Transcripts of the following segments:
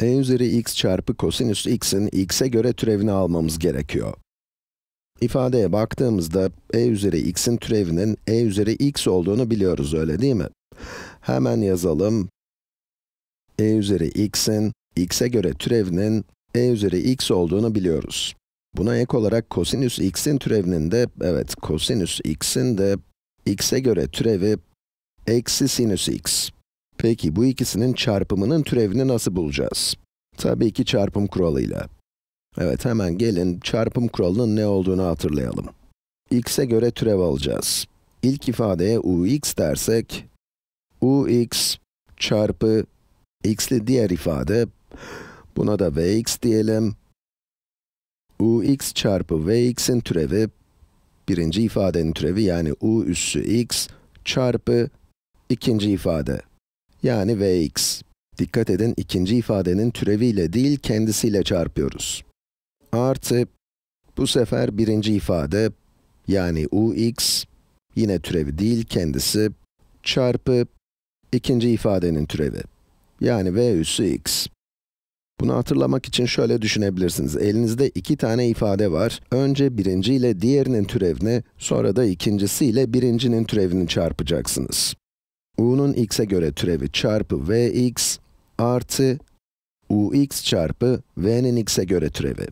e üzeri x çarpı kosinüs x'in x'e göre türevini almamız gerekiyor. İfadeye baktığımızda e üzeri x'in türevinin e üzeri x olduğunu biliyoruz öyle değil mi? Hemen yazalım. e üzeri x'in x'e göre türevinin e üzeri x olduğunu biliyoruz. Buna ek olarak kosinüs x'in türevinin de, evet kosinüs x'in de x'e göre türevi eksi sinüs x. Peki bu ikisinin çarpımının türevini nasıl bulacağız? Tabii ki çarpım kuralıyla. Evet hemen gelin çarpım kuralının ne olduğunu hatırlayalım. x'e göre türev alacağız. İlk ifadeye ux dersek, ux çarpı x'li diğer ifade, buna da vx diyelim. ux çarpı vx'in türevi, birinci ifadenin türevi yani u üssü x çarpı ikinci ifade yani vx. Dikkat edin, ikinci ifadenin türeviyle değil, kendisiyle çarpıyoruz. Artı, bu sefer birinci ifade, yani ux, yine türevi değil, kendisi, çarpı ikinci ifadenin türevi, yani v üssü x. Bunu hatırlamak için şöyle düşünebilirsiniz. Elinizde iki tane ifade var. Önce birinci ile diğerinin türevini, sonra da ikincisi ile birincinin türevini çarpacaksınız u'nun x'e göre türevi çarpı vx artı ux çarpı v'nin x'e göre türevi.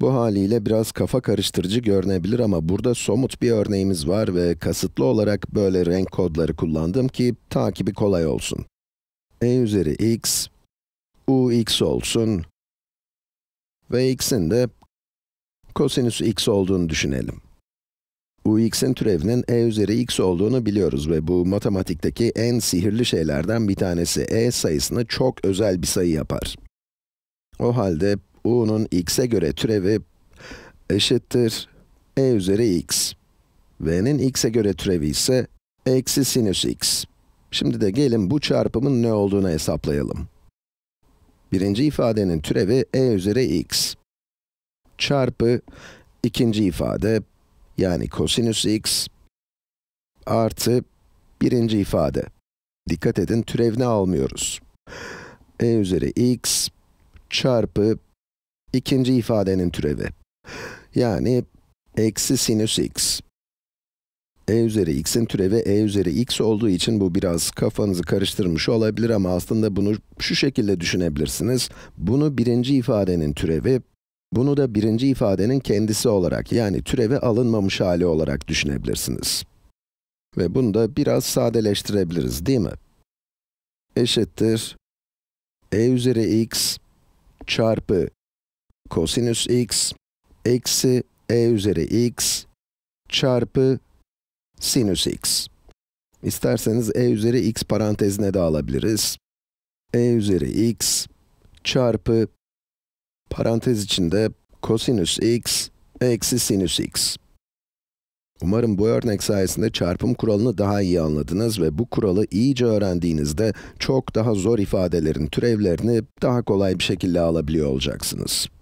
Bu haliyle biraz kafa karıştırıcı görünebilir ama burada somut bir örneğimiz var ve kasıtlı olarak böyle renk kodları kullandım ki takibi kolay olsun. e üzeri x, u x olsun ve x'in de kosinüs x olduğunu düşünelim. U x'in türevinin e üzeri x olduğunu biliyoruz ve bu matematikteki en sihirli şeylerden bir tanesi e sayısını çok özel bir sayı yapar. O halde u'nun x'e göre türevi eşittir e üzeri x. v'nin x'e göre türevi ise eksi sinüs x. Şimdi de gelin bu çarpımın ne olduğunu hesaplayalım. Birinci ifadenin türevi e üzeri x çarpı ikinci ifade yani kosinüs x artı birinci ifade. Dikkat edin, türevini almıyoruz. e üzeri x çarpı ikinci ifadenin türevi. Yani eksi sinüs x. e üzeri x'in türevi e üzeri x olduğu için bu biraz kafanızı karıştırmış olabilir ama aslında bunu şu şekilde düşünebilirsiniz. Bunu birinci ifadenin türevi, bunu da birinci ifadenin kendisi olarak, yani türevi alınmamış hali olarak düşünebilirsiniz. Ve bunu da biraz sadeleştirebiliriz, değil mi? Eşittir e üzeri x çarpı kosinüs x eksi e üzeri x çarpı sinüs x. İsterseniz e üzeri x parantezine de alabiliriz. e üzeri x çarpı Parantez içinde kosinüs x eksi sinüs x. Umarım bu örnek sayesinde çarpım kuralını daha iyi anladınız ve bu kuralı iyice öğrendiğinizde çok daha zor ifadelerin türevlerini daha kolay bir şekilde alabiliyor olacaksınız.